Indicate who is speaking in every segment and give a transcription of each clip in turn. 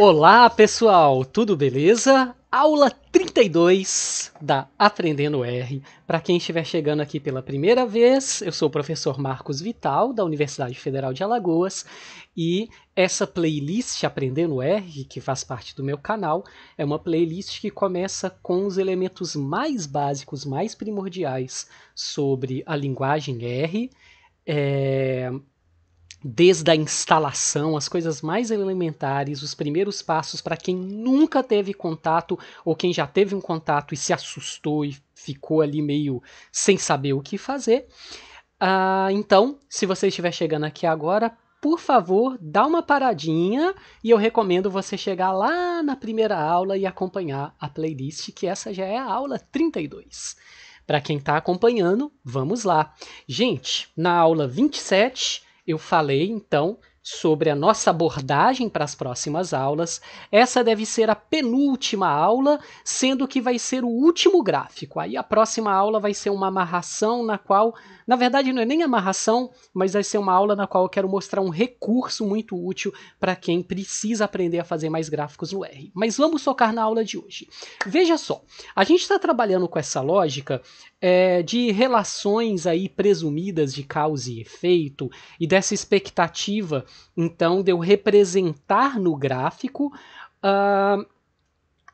Speaker 1: Olá, pessoal, tudo beleza? Aula 32 da Aprendendo R. Para quem estiver chegando aqui pela primeira vez, eu sou o professor Marcos Vital, da Universidade Federal de Alagoas, e essa playlist Aprendendo R, que faz parte do meu canal, é uma playlist que começa com os elementos mais básicos, mais primordiais sobre a linguagem R. É, desde a instalação, as coisas mais elementares, os primeiros passos para quem nunca teve contato ou quem já teve um contato e se assustou e ficou ali meio sem saber o que fazer. Uh, então, se você estiver chegando aqui agora, por favor, dá uma paradinha e eu recomendo você chegar lá na primeira aula e acompanhar a playlist, que essa já é a aula 32. Para quem está acompanhando, vamos lá. Gente, na aula 27 eu falei então sobre a nossa abordagem para as próximas aulas. Essa deve ser a penúltima aula, sendo que vai ser o último gráfico. Aí a próxima aula vai ser uma amarração na qual, na verdade não é nem amarração, mas vai ser uma aula na qual eu quero mostrar um recurso muito útil para quem precisa aprender a fazer mais gráficos no R. Mas vamos focar na aula de hoje. Veja só, a gente está trabalhando com essa lógica é, de relações aí presumidas de causa e efeito e dessa expectativa então, de eu representar no gráfico uh,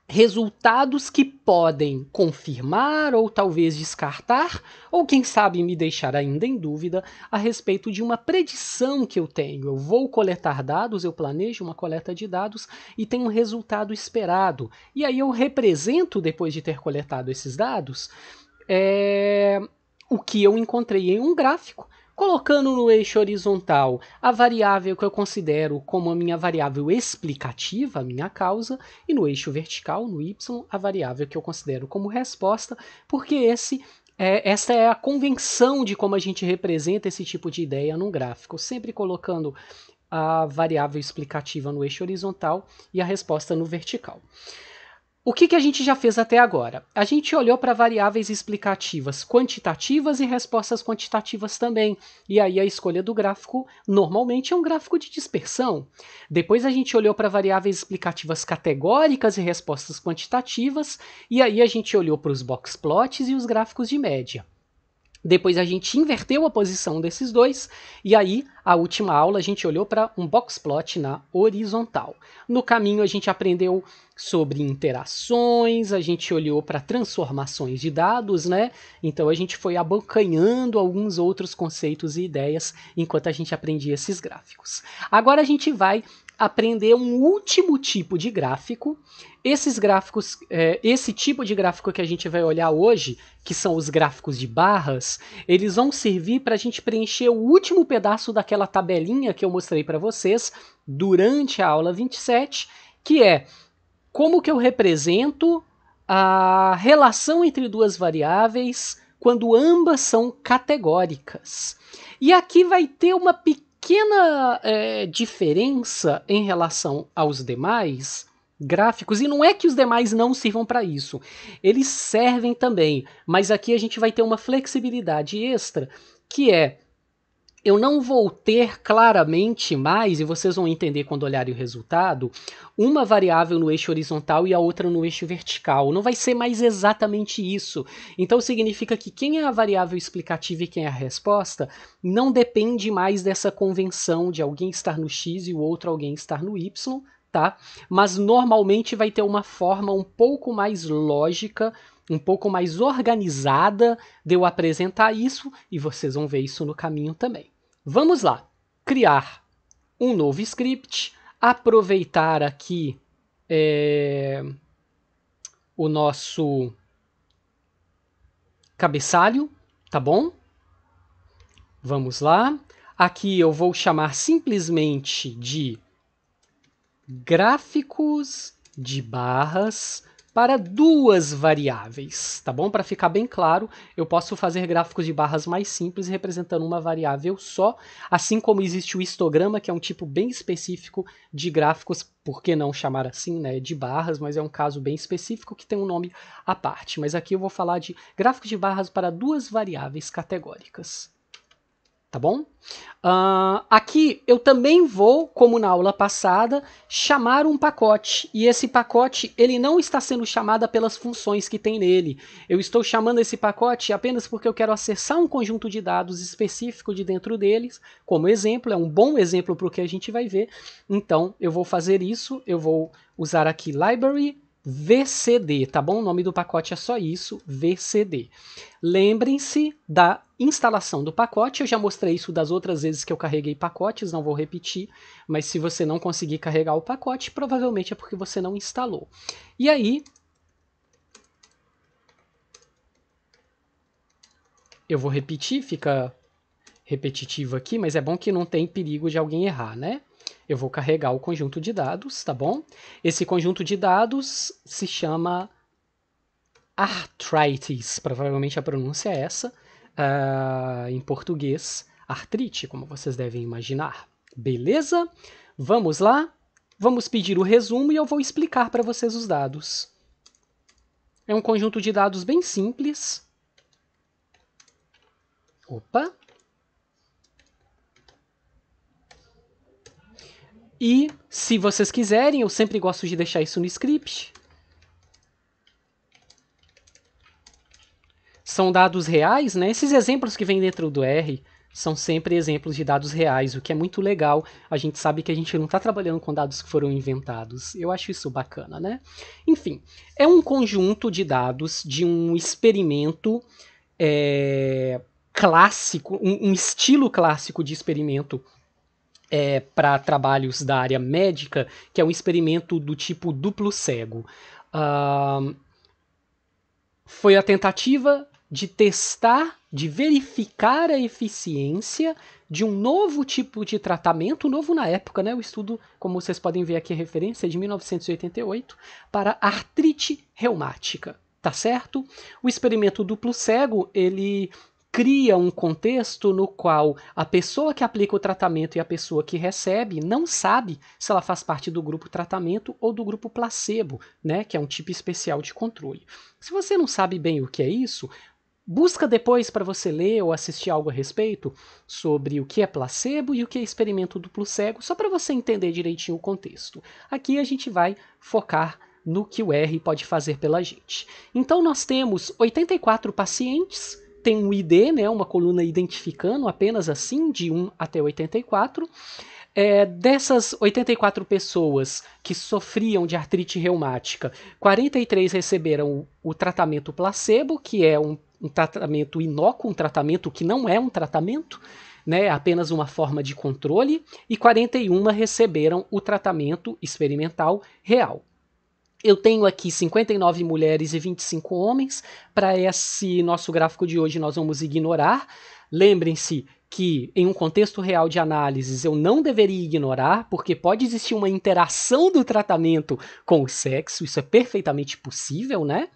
Speaker 1: resultados que podem confirmar ou talvez descartar, ou quem sabe me deixar ainda em dúvida a respeito de uma predição que eu tenho. Eu vou coletar dados, eu planejo uma coleta de dados e tenho um resultado esperado. E aí eu represento, depois de ter coletado esses dados, é, o que eu encontrei em um gráfico Colocando no eixo horizontal a variável que eu considero como a minha variável explicativa, a minha causa, e no eixo vertical, no y, a variável que eu considero como resposta, porque esse é, esta é a convenção de como a gente representa esse tipo de ideia num gráfico, sempre colocando a variável explicativa no eixo horizontal e a resposta no vertical. O que, que a gente já fez até agora? A gente olhou para variáveis explicativas quantitativas e respostas quantitativas também. E aí a escolha do gráfico normalmente é um gráfico de dispersão. Depois a gente olhou para variáveis explicativas categóricas e respostas quantitativas. E aí a gente olhou para os box plots e os gráficos de média. Depois a gente inverteu a posição desses dois e aí a última aula a gente olhou para um box plot na horizontal. No caminho a gente aprendeu sobre interações, a gente olhou para transformações de dados, né? Então a gente foi abocanhando alguns outros conceitos e ideias enquanto a gente aprendia esses gráficos. Agora a gente vai aprender um último tipo de gráfico. Esses gráficos, é, esse tipo de gráfico que a gente vai olhar hoje, que são os gráficos de barras, eles vão servir para a gente preencher o último pedaço daquela tabelinha que eu mostrei para vocês durante a aula 27, que é como que eu represento a relação entre duas variáveis quando ambas são categóricas. E aqui vai ter uma pequena pequena é, diferença em relação aos demais gráficos, e não é que os demais não sirvam para isso, eles servem também, mas aqui a gente vai ter uma flexibilidade extra, que é eu não vou ter claramente mais, e vocês vão entender quando olharem o resultado, uma variável no eixo horizontal e a outra no eixo vertical. Não vai ser mais exatamente isso. Então significa que quem é a variável explicativa e quem é a resposta não depende mais dessa convenção de alguém estar no x e o outro alguém estar no y, tá? Mas normalmente vai ter uma forma um pouco mais lógica um pouco mais organizada de eu apresentar isso e vocês vão ver isso no caminho também. Vamos lá, criar um novo script, aproveitar aqui é, o nosso cabeçalho, tá bom? Vamos lá. Aqui eu vou chamar simplesmente de gráficos de barras para duas variáveis, tá bom? Para ficar bem claro, eu posso fazer gráficos de barras mais simples representando uma variável só, assim como existe o histograma, que é um tipo bem específico de gráficos, por que não chamar assim, né, de barras, mas é um caso bem específico que tem um nome à parte. Mas aqui eu vou falar de gráficos de barras para duas variáveis categóricas tá bom? Uh, aqui eu também vou, como na aula passada, chamar um pacote. E esse pacote ele não está sendo chamado pelas funções que tem nele. Eu estou chamando esse pacote apenas porque eu quero acessar um conjunto de dados específico de dentro deles, como exemplo, é um bom exemplo para o que a gente vai ver. Então eu vou fazer isso, eu vou usar aqui library, VCD, tá bom? O nome do pacote é só isso, VCD. Lembrem-se da instalação do pacote. Eu já mostrei isso das outras vezes que eu carreguei pacotes, não vou repetir, mas se você não conseguir carregar o pacote, provavelmente é porque você não instalou. E aí, eu vou repetir, fica repetitivo aqui, mas é bom que não tem perigo de alguém errar, né? Eu vou carregar o conjunto de dados, tá bom? Esse conjunto de dados se chama arthritis, provavelmente a pronúncia é essa, uh, em português, artrite, como vocês devem imaginar. Beleza? Vamos lá? Vamos pedir o resumo e eu vou explicar para vocês os dados. É um conjunto de dados bem simples. Opa! E, se vocês quiserem, eu sempre gosto de deixar isso no script, são dados reais, né? Esses exemplos que vêm dentro do R são sempre exemplos de dados reais, o que é muito legal. A gente sabe que a gente não está trabalhando com dados que foram inventados. Eu acho isso bacana, né? Enfim, é um conjunto de dados de um experimento é, clássico, um, um, estilo clássico de experimento é, para trabalhos da área médica, que é um experimento do tipo duplo cego. Uh, foi a tentativa de testar, de verificar a eficiência de um novo tipo de tratamento, novo na época, né? O estudo, como vocês podem ver aqui a referência, é de 1988, para artrite reumática, tá certo? O experimento duplo cego, ele cria um contexto no qual a pessoa que aplica o tratamento e a pessoa que recebe não sabe se ela faz parte do grupo tratamento ou do grupo placebo, né, que é um tipo especial de controle. Se você não sabe bem o que é isso, Busca depois para você ler ou assistir algo a respeito sobre o que é placebo e o que é experimento duplo cego, só para você entender direitinho o contexto. Aqui a gente vai focar no que o R pode fazer pela gente. Então nós temos 84 pacientes, tem um ID, né, uma coluna identificando apenas assim, de 1 até 84. É, dessas 84 pessoas que sofriam de artrite reumática, 43 receberam o, o tratamento placebo, que é um um tratamento inócuo, um tratamento que não é um tratamento, né, é apenas uma forma de controle, e 41 receberam o tratamento experimental real. Eu tenho aqui 59 mulheres e 25 homens. Para esse nosso gráfico de hoje, nós vamos ignorar. Lembrem-se que, em um contexto real de análises, eu não deveria ignorar, porque pode existir uma interação do tratamento com o sexo, isso é perfeitamente possível, né?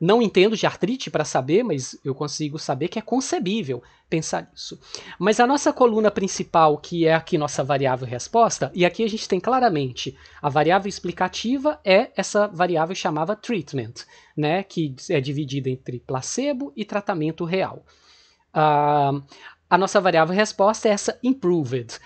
Speaker 1: Não entendo de artrite para saber, mas eu consigo saber que é concebível pensar nisso. Mas a nossa coluna principal, que é aqui nossa variável resposta, e aqui a gente tem claramente a variável explicativa é essa variável chamada treatment, né, que é dividida entre placebo e tratamento real. Uh, a nossa variável resposta é essa improved,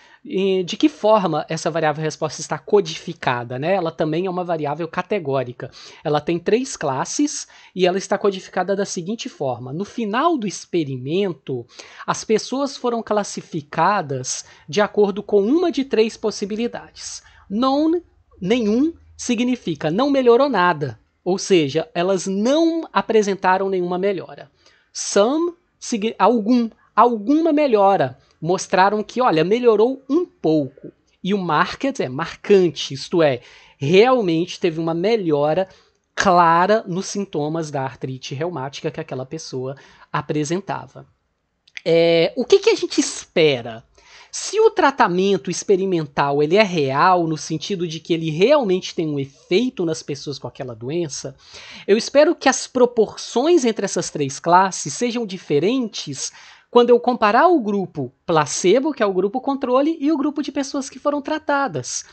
Speaker 1: de que forma essa variável resposta está codificada, né? Ela também é uma variável categórica. Ela tem três classes e ela está codificada da seguinte forma: no final do experimento, as pessoas foram classificadas de acordo com uma de três possibilidades. None, nenhum, significa não melhorou nada, ou seja, elas não apresentaram nenhuma melhora. Some, algum, alguma melhora mostraram que, olha, melhorou um pouco. E o market é marcante, isto é, realmente teve uma melhora clara nos sintomas da artrite reumática que aquela pessoa apresentava. É, o que, que a gente espera? Se o tratamento experimental ele é real no sentido de que ele realmente tem um efeito nas pessoas com aquela doença, eu espero que as proporções entre essas três classes sejam diferentes quando eu comparar o grupo placebo, que é o grupo controle, e o grupo de pessoas que foram tratadas.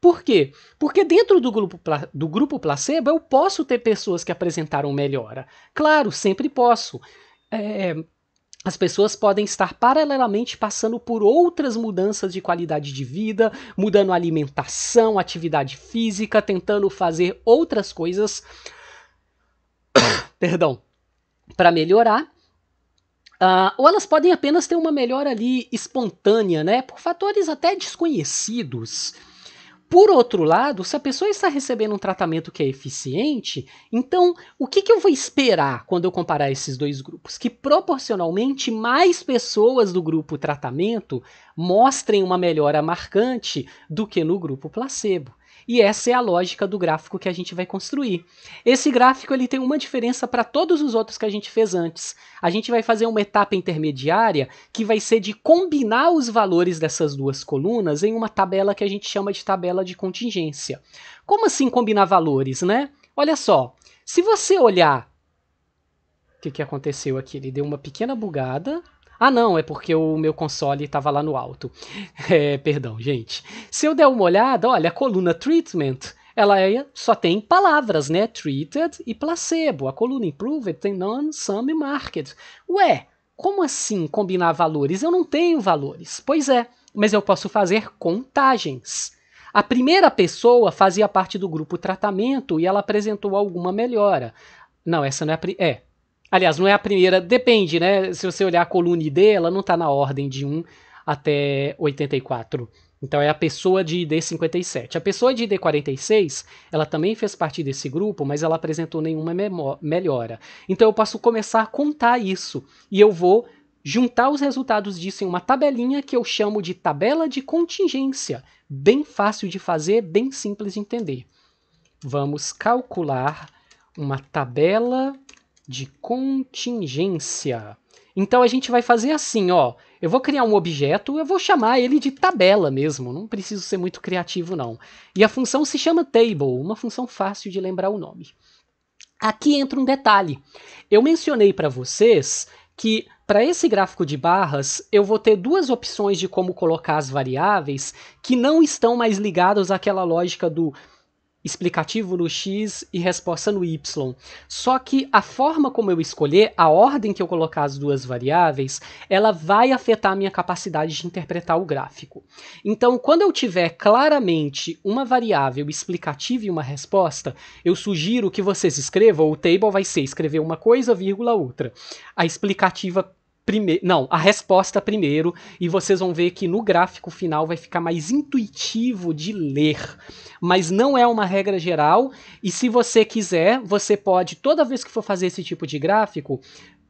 Speaker 1: Por quê? Porque dentro do grupo, do grupo placebo eu posso ter pessoas que apresentaram melhora. Claro, sempre posso. É, as pessoas podem estar paralelamente passando por outras mudanças de qualidade de vida, mudando alimentação, atividade física, tentando fazer outras coisas. Perdão. Para melhorar, Uh, ou elas podem apenas ter uma melhora ali espontânea, né? Por fatores até desconhecidos. Por outro lado, se a pessoa está recebendo um tratamento que é eficiente, então o que, que eu vou esperar quando eu comparar esses dois grupos? Que proporcionalmente mais pessoas do grupo tratamento mostrem uma melhora marcante do que no grupo placebo. E essa é a lógica do gráfico que a gente vai construir. Esse gráfico ele tem uma diferença para todos os outros que a gente fez antes. A gente vai fazer uma etapa intermediária que vai ser de combinar os valores dessas duas colunas em uma tabela que a gente chama de tabela de contingência. Como assim combinar valores, né? Olha só, se você olhar o que, que aconteceu aqui? Ele deu uma pequena bugada. Ah, não, é porque o meu console estava lá no alto. É, perdão, gente. Se eu der uma olhada, olha, a coluna treatment ela é, só tem palavras, né? Treated e placebo. A coluna improved tem non, sum e market. Ué, como assim combinar valores? Eu não tenho valores. Pois é, mas eu posso fazer contagens. A primeira pessoa fazia parte do grupo tratamento e ela apresentou alguma melhora. Não, essa não é a. É, Aliás, não é a primeira, depende, né? Se você olhar a coluna ID, ela não está na ordem de 1 até 84. Então é a pessoa de ID 57. A pessoa de ID 46, ela também fez parte desse grupo, mas ela apresentou nenhuma melhora. Então eu posso começar a contar isso e eu vou juntar os resultados disso em uma tabelinha que eu chamo de tabela de contingência, bem fácil de fazer, bem simples de entender. Vamos calcular uma tabela de contingência. Então a gente vai fazer assim, ó. Eu vou criar um objeto, eu vou chamar ele de tabela mesmo, não preciso ser muito criativo não. E a função se chama table, uma função fácil de lembrar o nome. Aqui entra um detalhe. Eu mencionei para vocês que para esse gráfico de barras eu vou ter duas opções de como colocar as variáveis que não estão mais ligadas àquela lógica do explicativo no X e resposta no Y. Só que a forma como eu escolher, a ordem que eu colocar as duas variáveis, ela vai afetar a minha capacidade de interpretar o gráfico. Então, quando eu tiver claramente uma variável explicativa e uma resposta, eu sugiro que vocês escrevam, o table vai ser escrever uma coisa, vírgula, outra. A explicativa primeiro. Não, a resposta primeiro, e vocês vão ver que no gráfico final vai ficar mais intuitivo de ler. Mas não é uma regra geral, e se você quiser, você pode, toda vez que for fazer esse tipo de gráfico,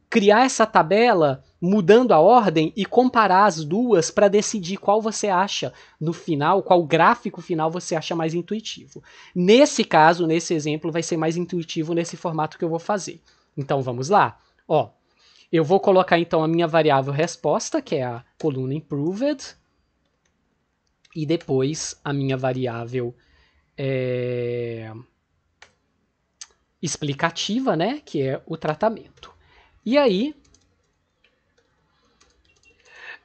Speaker 1: criar essa tabela mudando a ordem e comparar as duas para decidir qual você acha no final, qual gráfico final você acha mais intuitivo. Nesse caso, nesse exemplo, vai ser mais intuitivo nesse formato que eu vou fazer. Então vamos lá. Ó, eu vou colocar então a minha variável resposta, que é a coluna improved, e depois a minha variável é, explicativa, né, que é o tratamento. E aí,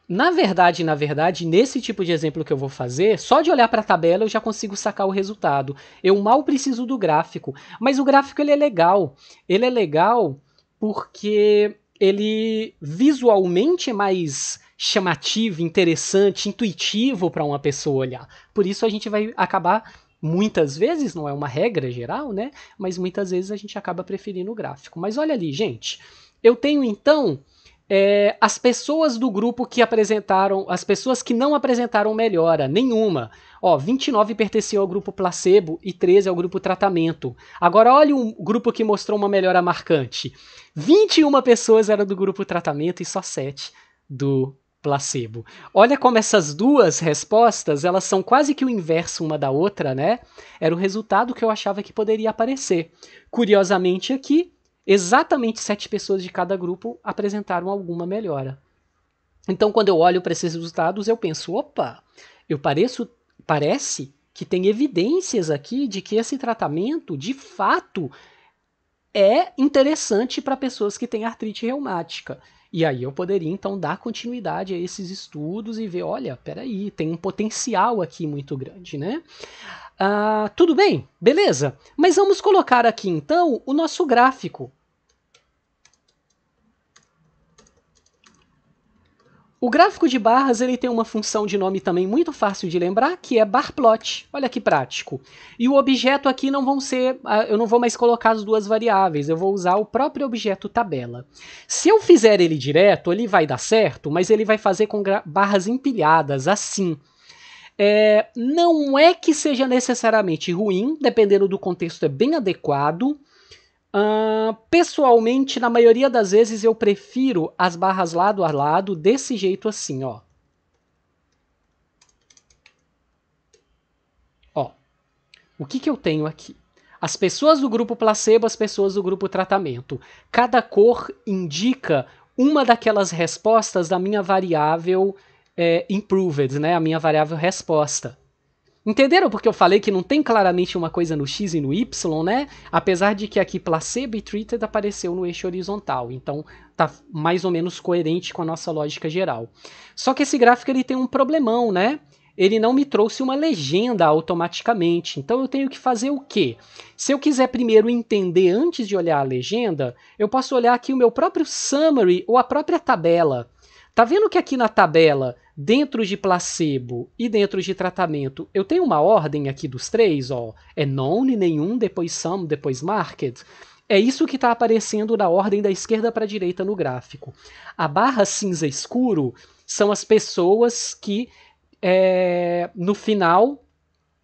Speaker 1: na verdade, na verdade, nesse tipo de exemplo que eu vou fazer, só de olhar para a tabela eu já consigo sacar o resultado. Eu mal preciso do gráfico, mas o gráfico ele é legal. Ele é legal porque ele visualmente é mais chamativo, interessante, intuitivo para uma pessoa olhar. Por isso a gente vai acabar muitas vezes, não é uma regra geral, né? Mas muitas vezes a gente acaba preferindo o gráfico. Mas olha ali, gente, eu tenho então é, as pessoas do grupo que apresentaram, as pessoas que não apresentaram melhora, nenhuma. Ó, 29 pertenciam ao grupo placebo e 13 ao grupo tratamento. Agora olha o grupo que mostrou uma melhora marcante. 21 pessoas eram do grupo tratamento e só 7 do placebo. Olha como essas duas respostas, elas são quase que o inverso uma da outra, né? Era o resultado que eu achava que poderia aparecer. Curiosamente aqui, exatamente sete pessoas de cada grupo apresentaram alguma melhora. Então, quando eu olho para esses resultados, eu penso: opa, eu pareço, parece que tem evidências aqui de que esse tratamento, de fato, é interessante para pessoas que têm artrite reumática. E aí eu poderia então dar continuidade a esses estudos e ver, olha, peraí, tem um potencial aqui muito grande, né? Ah, tudo bem, beleza. Mas vamos colocar aqui então o nosso gráfico O gráfico de barras ele tem uma função de nome também muito fácil de lembrar, que é barplot. Olha que prático. E o objeto aqui não vão ser, ah, eu não vou mais colocar as duas variáveis, eu vou usar o próprio objeto tabela. Se eu fizer ele direto, ele vai dar certo, mas ele vai fazer com barras empilhadas, assim. É, não é que seja necessariamente ruim, dependendo do contexto é bem adequado, Uh, pessoalmente, na maioria das vezes eu prefiro as barras lado a lado desse jeito assim, ó. Ó. O que que eu tenho aqui? As pessoas do grupo placebo, as pessoas do grupo tratamento. Cada cor indica uma daquelas respostas da minha variável é, improved, né? A minha variável resposta. Entenderam porque eu falei que não tem claramente uma coisa no X e no Y, né? Apesar de que aqui placebo e treated apareceu no eixo horizontal, então tá mais ou menos coerente com a nossa lógica geral. Só que esse gráfico ele tem um problemão, né? Ele não me trouxe uma legenda automaticamente, então eu tenho que fazer o quê? Se eu quiser primeiro entender antes de olhar a legenda, eu posso olhar aqui o meu próprio summary ou a própria tabela. Tá vendo que aqui na tabela dentro de placebo e dentro de tratamento, eu tenho uma ordem aqui dos três, ó, é none, nenhum, depois some, depois market. É isso que está aparecendo na ordem da esquerda para a direita no gráfico. A barra cinza escuro são as pessoas que é, no final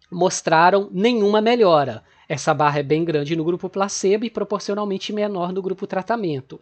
Speaker 1: mostraram nenhuma melhora. Essa barra é bem grande no grupo placebo e proporcionalmente menor no grupo tratamento.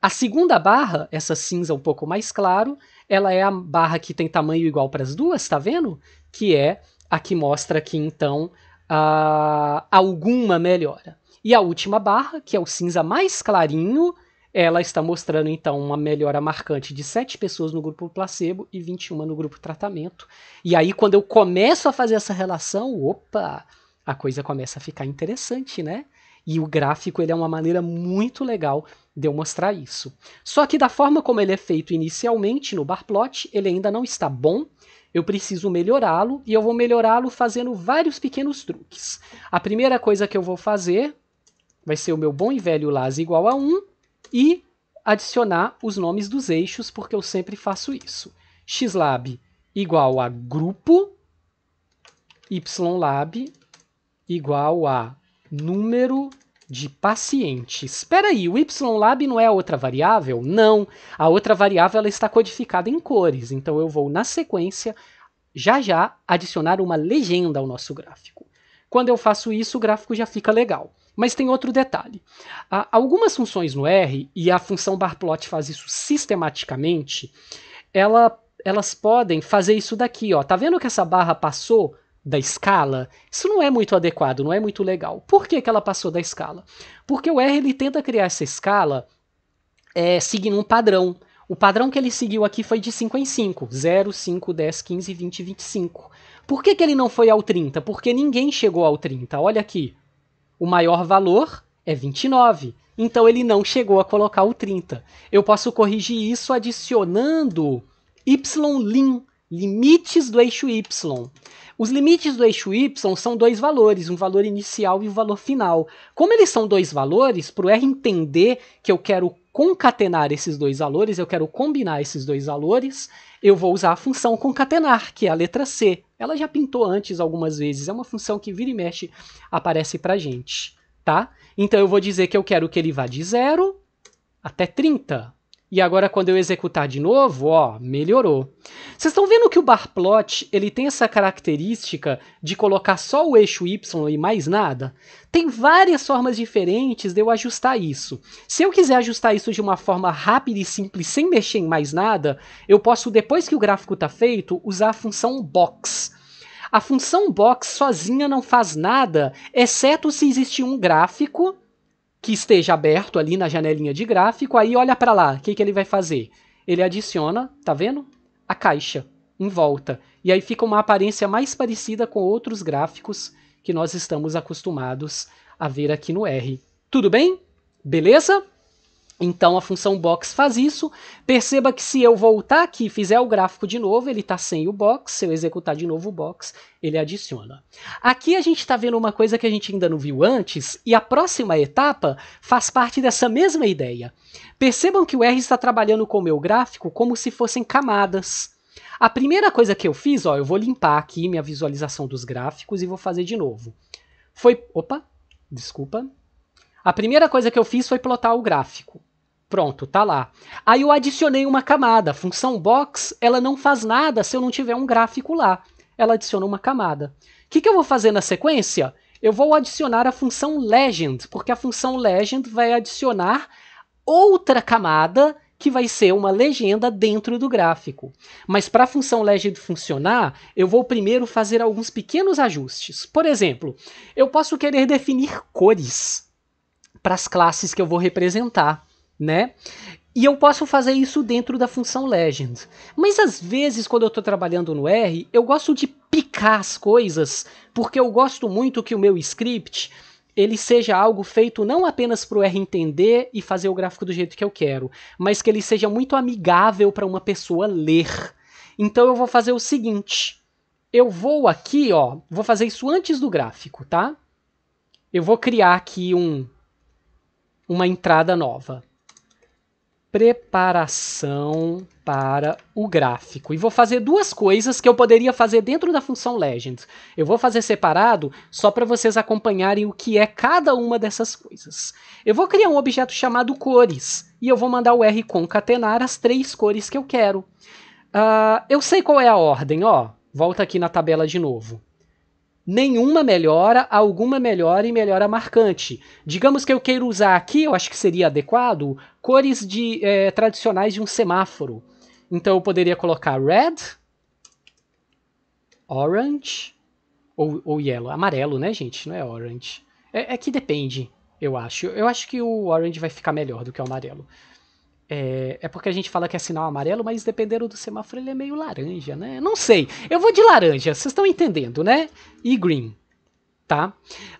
Speaker 1: A segunda barra, essa cinza um pouco mais claro, ela é a barra que tem tamanho igual para as duas, tá vendo? Que é a que mostra aqui então há alguma melhora. E a última barra, que é o cinza mais clarinho, ela está mostrando então uma melhora marcante de 7 pessoas no grupo placebo e 21 no grupo tratamento. E aí quando eu começo a fazer essa relação, opa, a coisa começa a ficar interessante, né? E o gráfico ele é uma maneira muito legal de eu mostrar isso. Só que da forma como ele é feito inicialmente no barplot, ele ainda não está bom. Eu preciso melhorá-lo e eu vou melhorá-lo fazendo vários pequenos truques. A primeira coisa que eu vou fazer vai ser o meu bom e velho las igual a 1 e adicionar os nomes dos eixos, porque eu sempre faço isso. xlab igual a grupo, ylab igual a número de paciente. Espera aí, o YLab não é a outra variável? Não, a outra variável ela está codificada em cores, então eu vou, na sequência, já já adicionar uma legenda ao nosso gráfico. Quando eu faço isso, o gráfico já fica legal. Mas tem outro detalhe. Há ah, algumas funções no R, e a função barplot faz isso sistematicamente, ela, elas podem fazer isso daqui. Ó. Tá vendo que essa barra passou da escala, isso não é muito adequado, não é muito legal. Por que, que ela passou da escala? Porque o R ele tenta criar essa escala é, seguindo um padrão. O padrão que ele seguiu aqui foi de 5 em 5, 0, 5, 10, 15, 20, 25. Por que, que ele não foi ao 30? Porque ninguém chegou ao 30. Olha aqui, o maior valor é 29. Então ele não chegou a colocar o 30. Eu posso corrigir isso adicionando y lim, limites do eixo y. Os limites do eixo y são dois valores, um valor inicial e um valor final. Como eles são dois valores, para o R entender que eu quero concatenar esses dois valores, eu quero combinar esses dois valores, eu vou usar a função concatenar, que é a letra C. Ela já pintou antes algumas vezes, é uma função que vira e mexe aparece para gente, tá? Então eu vou dizer que eu quero que ele vá de 0 até 30. E agora quando eu executar de novo, ó, melhorou. Vocês estão vendo que o bar plot, ele tem essa característica de colocar só o eixo Y e mais nada? Tem várias formas diferentes de eu ajustar isso. Se eu quiser ajustar isso de uma forma rápida e simples, sem mexer em mais nada, eu posso, depois que o gráfico está feito, usar a função box. A função box sozinha não faz nada, exceto se existir um gráfico que esteja aberto ali na janelinha de gráfico, aí olha para lá, o que, que ele vai fazer? Ele adiciona, tá vendo? A caixa em volta. E aí fica uma aparência mais parecida com outros gráficos que nós estamos acostumados a ver aqui no R. Tudo bem? Beleza? Então a função box faz isso. Perceba que se eu voltar aqui e fizer o gráfico de novo, ele está sem o box. Se eu executar de novo o box, ele adiciona. Aqui a gente está vendo uma coisa que a gente ainda não viu antes, e a próxima etapa faz parte dessa mesma ideia. Percebam que o R está trabalhando com o meu gráfico como se fossem camadas. A primeira coisa que eu fiz, ó, eu vou limpar aqui minha visualização dos gráficos e vou fazer de novo. Foi. Opa! Desculpa. A primeira coisa que eu fiz foi plotar o gráfico. Pronto, tá lá. Aí eu adicionei uma camada. A função box, ela não faz nada se eu não tiver um gráfico lá. Ela adiciona uma camada. O que, que eu vou fazer na sequência? Eu vou adicionar a função legend, porque a função legend vai adicionar outra camada que vai ser uma legenda dentro do gráfico. Mas para a função legend funcionar, eu vou primeiro fazer alguns pequenos ajustes. Por exemplo, eu posso querer definir cores para as classes que eu vou representar né? E eu posso fazer isso dentro da função legend. Mas às vezes, quando eu estou trabalhando no R, eu gosto de picar as coisas, porque eu gosto muito que o meu script ele seja algo feito não apenas para o R entender e fazer o gráfico do jeito que eu quero, mas que ele seja muito amigável para uma pessoa ler. Então eu vou fazer o seguinte: eu vou aqui, ó, vou fazer isso antes do gráfico, tá? Eu vou criar aqui um uma entrada nova preparação para o gráfico. E vou fazer duas coisas que eu poderia fazer dentro da função legend. Eu vou fazer separado só para vocês acompanharem o que é cada uma dessas coisas. Eu vou criar um objeto chamado cores e eu vou mandar o R concatenar as três cores que eu quero. Uh, eu sei qual é a ordem, ó. Volta aqui na tabela de novo nenhuma melhora, alguma melhora e melhora marcante. Digamos que eu queira usar aqui, eu acho que seria adequado, cores de é, tradicionais de um semáforo. Então eu poderia colocar red, orange ou, ou yellow. Amarelo, né, gente? Não é orange. É, é que depende, eu acho. Eu acho que o orange vai ficar melhor do que o amarelo. É, é, porque a gente fala que é sinal amarelo, mas dependendo do semáforo ele é meio laranja, né? Não sei. Eu vou de laranja, vocês estão entendendo, né? E green, tá?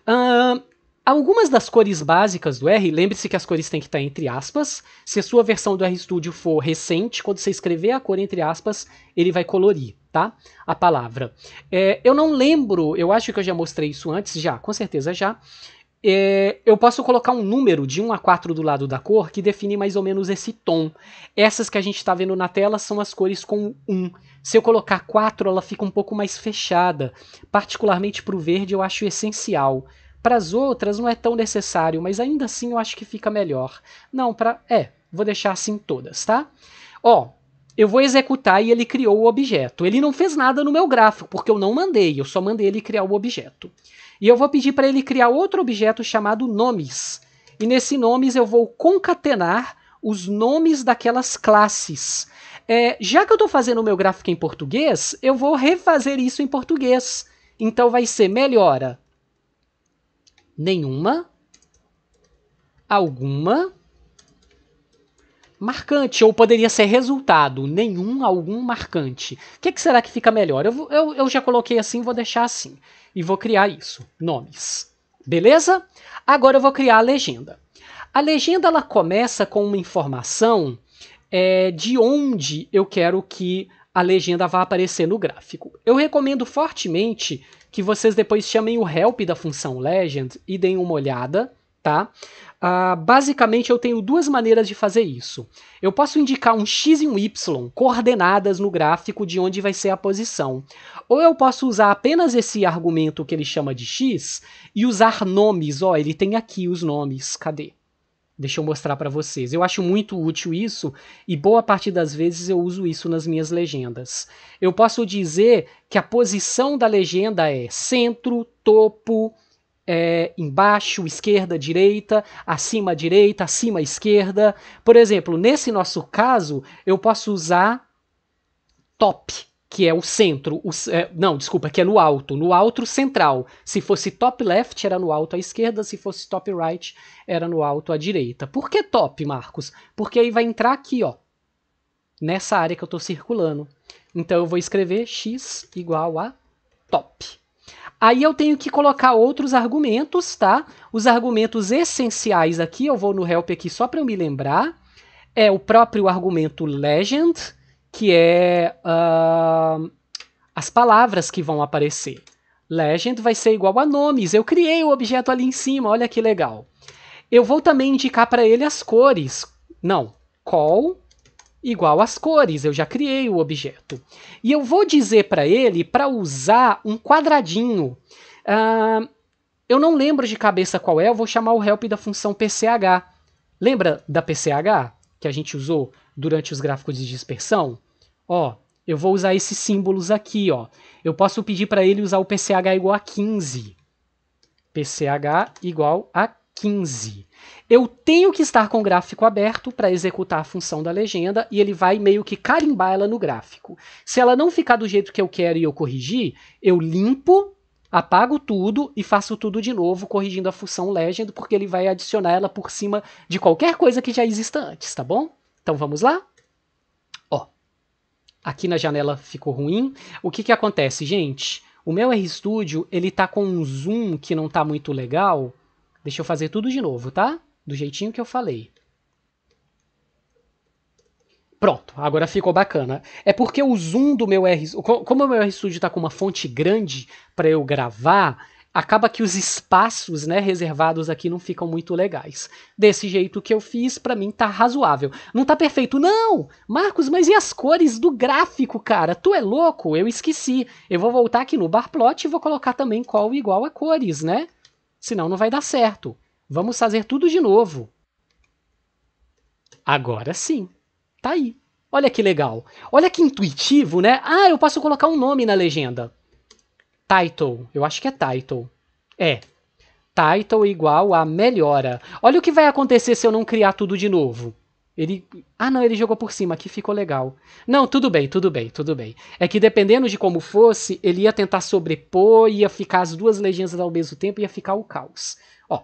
Speaker 1: Uh, algumas das cores básicas do R, lembre-se que as cores têm que estar entre aspas. Se a sua versão do RStudio for recente, quando você escrever a cor entre aspas, ele vai colorir, tá? A palavra. É, eu não lembro, eu acho que eu já mostrei isso antes, já, com certeza já é, eu posso colocar um número de 1 a 4 do lado da cor que define mais ou menos esse tom. Essas que a gente está vendo na tela são as cores com 1. Se eu colocar 4, ela fica um pouco mais fechada. Particularmente para o verde, eu acho essencial. Para as outras, não é tão necessário, mas ainda assim eu acho que fica melhor. Não, para. É, vou deixar assim todas, tá? Ó, eu vou executar e ele criou o objeto. Ele não fez nada no meu gráfico, porque eu não mandei, eu só mandei ele criar o objeto. E eu vou pedir para ele criar outro objeto chamado nomes. E nesse nomes eu vou concatenar os nomes daquelas classes. É, já que eu estou fazendo o meu gráfico em português, eu vou refazer isso em português. Então vai ser melhora nenhuma, alguma, marcante, ou poderia ser resultado, nenhum, algum marcante. O que, que, será que fica melhor? Eu, eu, eu já coloquei assim, vou deixar assim. E vou criar isso, nomes. Beleza? Agora eu vou criar a legenda. A legenda ela começa com uma informação é, de onde eu quero que a legenda vá aparecer no gráfico. Eu recomendo fortemente que vocês depois chamem o help da função legend e deem uma olhada, tá? Uh, basicamente, eu tenho duas maneiras de fazer isso. Eu posso indicar um x e um y coordenadas no gráfico de onde vai ser a posição. Ou eu posso usar apenas esse argumento que ele chama de x e usar nomes. oh, ele tem aqui os nomes. Cadê? Deixa eu mostrar para vocês. Eu acho muito útil isso e boa parte das vezes eu uso isso nas minhas legendas. Eu posso dizer que a posição da legenda é centro, topo, é, embaixo, esquerda, direita, acima, direita, acima, esquerda. Por exemplo, nesse nosso caso, eu posso usar top, que é o centro. O, é, não, desculpa, que é no alto. No alto, central. Se fosse top left, era no alto à esquerda. Se fosse top right, era no alto à direita. Por que top, Marcos? Porque aí vai entrar aqui, ó. Nessa área que eu estou circulando. Então eu vou escrever x igual a top. Aí eu tenho que colocar outros argumentos, tá? Os argumentos essenciais aqui, eu vou no help aqui só para eu me lembrar, é o próprio argumento legend, que é uh, as palavras que vão aparecer. Legend vai ser igual a nomes. Eu criei o objeto ali em cima, olha que legal. Eu vou também indicar para ele as cores. Não, call igual às cores, eu já criei o objeto. E eu vou dizer para ele para usar um quadradinho. Uh, eu não lembro de cabeça qual é, eu vou chamar o help da função PCH. Lembra da PCH que a gente usou durante os gráficos de dispersão? Ó, eu vou usar esses símbolos aqui, ó. Eu posso pedir para ele usar o PCH igual a 15. PCH igual a 15. Eu tenho que estar com o gráfico aberto para executar a função da legenda e ele vai meio que carimbar ela no gráfico. Se ela não ficar do jeito que eu quero e eu corrigir, eu limpo, apago tudo e faço tudo de novo, corrigindo a função legend, porque ele vai adicionar ela por cima de qualquer coisa que já exista antes, tá bom? Então vamos lá? Ó, aqui na janela ficou ruim. O que que acontece, gente? O meu RStudio, ele tá com um zoom que não está muito legal, Deixa eu fazer tudo de novo, tá? Do jeitinho que eu falei. Pronto, agora ficou bacana. É porque o zoom do meu R... Como o meu RStudio está com uma fonte grande para eu gravar, acaba que os espaços né, reservados aqui não ficam muito legais. Desse jeito que eu fiz, para mim tá razoável. Não tá perfeito, não! Marcos, mas e as cores do gráfico, cara? Tu é louco? Eu esqueci. Eu vou voltar aqui no bar plot e vou colocar também qual igual a cores, né? senão não vai dar certo. Vamos fazer tudo de novo. Agora sim, tá aí. Olha que legal. Olha que intuitivo, né? Ah, eu posso colocar um nome na legenda. Title. Eu acho que é title. É. Title igual a melhora. Olha o que vai acontecer se eu não criar tudo de novo. Ele. Ah, não, ele jogou por cima, aqui ficou legal. Não, tudo bem, tudo bem, tudo bem. É que dependendo de como fosse, ele ia tentar sobrepor, ia ficar as duas legendas ao mesmo tempo, ia ficar o caos. Ó,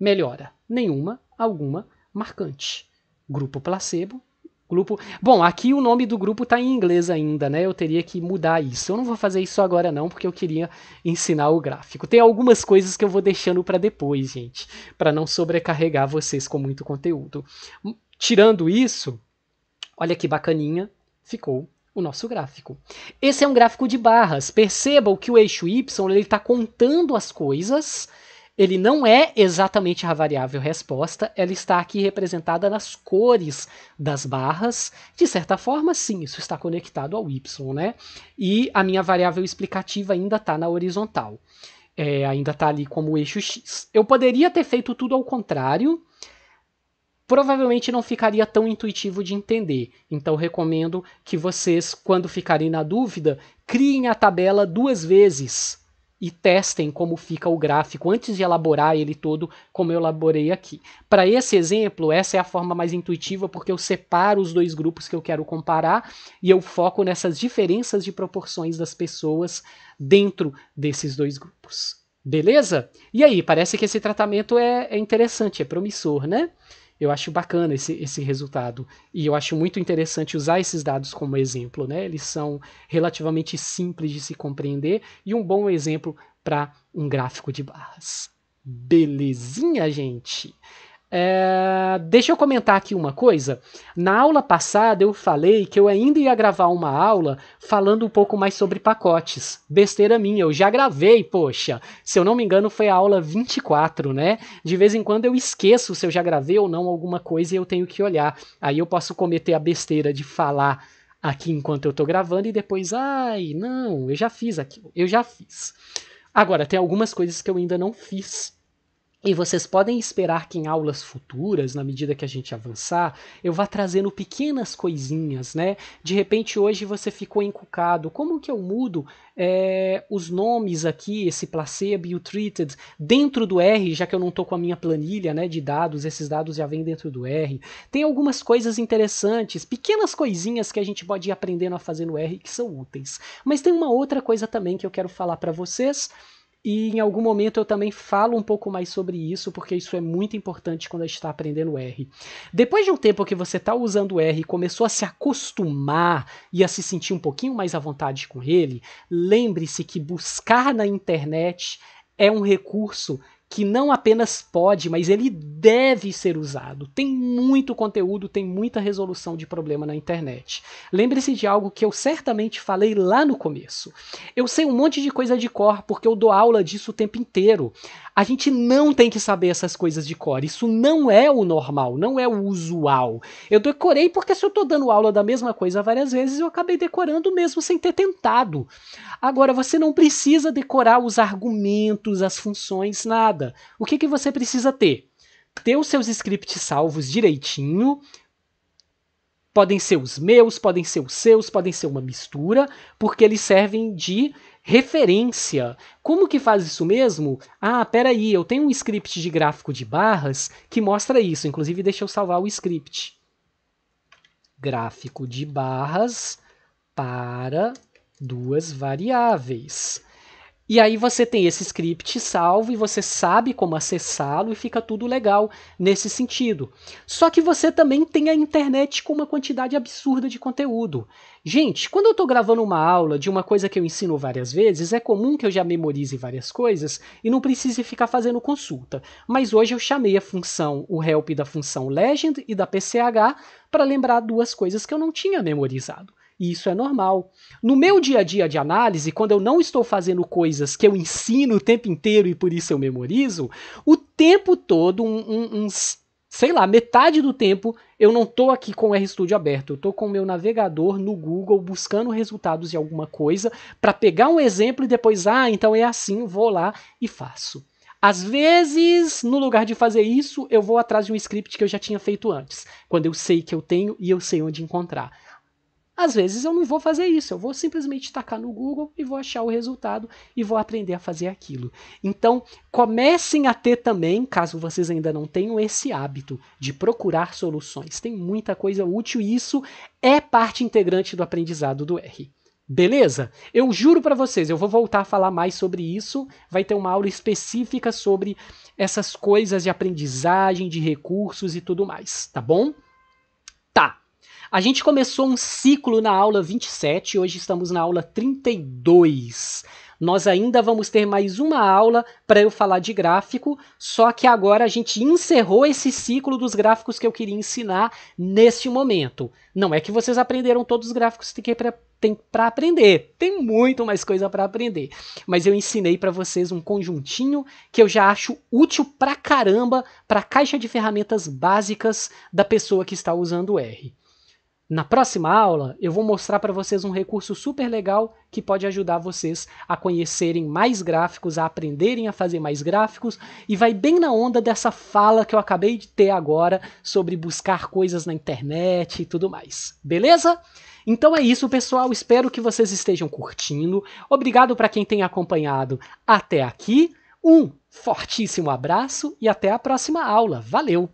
Speaker 1: melhora. Nenhuma, alguma, marcante. Grupo placebo, Grupo. Bom, aqui o nome do grupo está em inglês ainda, né? Eu teria que mudar isso. Eu não vou fazer isso agora não, porque eu queria ensinar o gráfico. Tem algumas coisas que eu vou deixando para depois, gente, para não sobrecarregar vocês com muito conteúdo. Tirando isso, olha que bacaninha ficou o nosso gráfico. Esse é um gráfico de barras. Percebam que o eixo y está contando as coisas. Ele não é exatamente a variável resposta, ela está aqui representada nas cores das barras. De certa forma, sim, isso está conectado ao y, né? E a minha variável explicativa ainda está na horizontal. É, ainda está ali como eixo x. Eu poderia ter feito tudo ao contrário, provavelmente não ficaria tão intuitivo de entender. Então recomendo que vocês, quando ficarem na dúvida, criem a tabela duas vezes e testem como fica o gráfico antes de elaborar ele todo, como eu elaborei aqui. Para esse exemplo, essa é a forma mais intuitiva, porque eu separo os dois grupos que eu quero comparar e eu foco nessas diferenças de proporções das pessoas dentro desses dois grupos. Beleza? E aí, parece que esse tratamento é, é interessante, é promissor, né? Eu acho bacana esse, esse resultado. E eu acho muito interessante usar esses dados como exemplo, né? Eles são relativamente simples de se compreender e um bom exemplo para um gráfico de barras. Belezinha, gente? É, deixa eu comentar aqui uma coisa. Na aula passada eu falei que eu ainda ia gravar uma aula falando um pouco mais sobre pacotes. Besteira minha, eu já gravei, poxa. Se eu não me engano, foi a aula 24, né? De vez em quando eu esqueço se eu já gravei ou não alguma coisa e eu tenho que olhar. Aí eu posso cometer a besteira de falar aqui enquanto eu tô gravando e depois, ai, não, eu já fiz aquilo, eu já fiz. Agora, tem algumas coisas que eu ainda não fiz e vocês podem esperar que em aulas futuras, na medida que a gente avançar, eu vá trazendo pequenas coisinhas, né? De repente hoje você ficou encucado. Como que eu mudo é, os nomes aqui, esse placebo e o treated, dentro do R, já que eu não estou com a minha planilha né, de dados, esses dados já vêm dentro do R. Tem algumas coisas interessantes, pequenas coisinhas que a gente pode ir aprendendo a fazer no R que são úteis. Mas tem uma outra coisa também que eu quero falar para vocês e em algum momento eu também falo um pouco mais sobre isso, porque isso é muito importante quando a gente está aprendendo R. Depois de um tempo que você está usando R e começou a se acostumar e a se sentir um pouquinho mais à vontade com ele, lembre-se que buscar na internet é um recurso que não apenas pode, mas ele deve ser usado. Tem muito conteúdo, tem muita resolução de problema na internet. Lembre-se de algo que eu certamente falei lá no começo. Eu sei um monte de coisa de cor porque eu dou aula disso o tempo inteiro. A gente não tem que saber essas coisas de cor. Isso não é o normal, não é o usual. Eu decorei porque se eu estou dando aula da mesma coisa várias vezes, eu acabei decorando mesmo sem ter tentado. Agora você não precisa decorar os argumentos, as funções, nada nada. O que, que você precisa ter? Ter os seus scripts salvos direitinho. Podem ser os meus, podem ser os seus, podem ser uma mistura, porque eles servem de referência. Como que faz isso mesmo? Ah, peraí, eu tenho um script de gráfico de barras que mostra isso. Inclusive, deixa eu salvar o script. Gráfico de barras para duas variáveis. E aí você tem esse script salvo e você sabe como acessá-lo e fica tudo legal nesse sentido. Só que você também tem a internet com uma quantidade absurda de conteúdo. Gente, quando eu estou gravando uma aula de uma coisa que eu ensino várias vezes, é comum que eu já memorize várias coisas e não precise ficar fazendo consulta. Mas hoje eu chamei a função, o help da função legend e da PCH para lembrar duas coisas que eu não tinha memorizado. E isso é normal. No meu dia a dia de análise, quando eu não estou fazendo coisas que eu ensino o tempo inteiro e por isso eu memorizo, o tempo todo, um, um, uns, sei lá, metade do tempo, eu não estou aqui com o RStudio aberto. Eu estou com o meu navegador no Google buscando resultados de alguma coisa para pegar um exemplo e depois, ah, então é assim, vou lá e faço. Às vezes, no lugar de fazer isso, eu vou atrás de um script que eu já tinha feito antes, quando eu sei que eu tenho e eu sei onde encontrar. Às vezes eu não vou fazer isso, eu vou simplesmente tacar no Google e vou achar o resultado e vou aprender a fazer aquilo. Então, comecem a ter também, caso vocês ainda não tenham esse hábito de procurar soluções. Tem muita coisa útil e isso é parte integrante do aprendizado do R. Beleza? Eu juro para vocês, eu vou voltar a falar mais sobre isso. Vai ter uma aula específica sobre essas coisas de aprendizagem, de recursos e tudo mais, tá bom? Tá. A gente começou um ciclo na aula 27, hoje estamos na aula 32. Nós ainda vamos ter mais uma aula para eu falar de gráfico, só que agora a gente encerrou esse ciclo dos gráficos que eu queria ensinar neste momento. Não é que vocês aprenderam todos os gráficos que tem para aprender, tem muito mais coisa para aprender, mas eu ensinei para vocês um conjuntinho que eu já acho útil pra caramba para a caixa de ferramentas básicas da pessoa que está usando R. Na próxima aula, eu vou mostrar para vocês um recurso super legal que pode ajudar vocês a conhecerem mais gráficos, a aprenderem a fazer mais gráficos e vai bem na onda dessa fala que eu acabei de ter agora sobre buscar coisas na internet e tudo mais. Beleza? Então é isso, pessoal. Espero que vocês estejam curtindo. Obrigado para quem tem acompanhado até aqui. Um fortíssimo abraço e até a próxima aula. Valeu!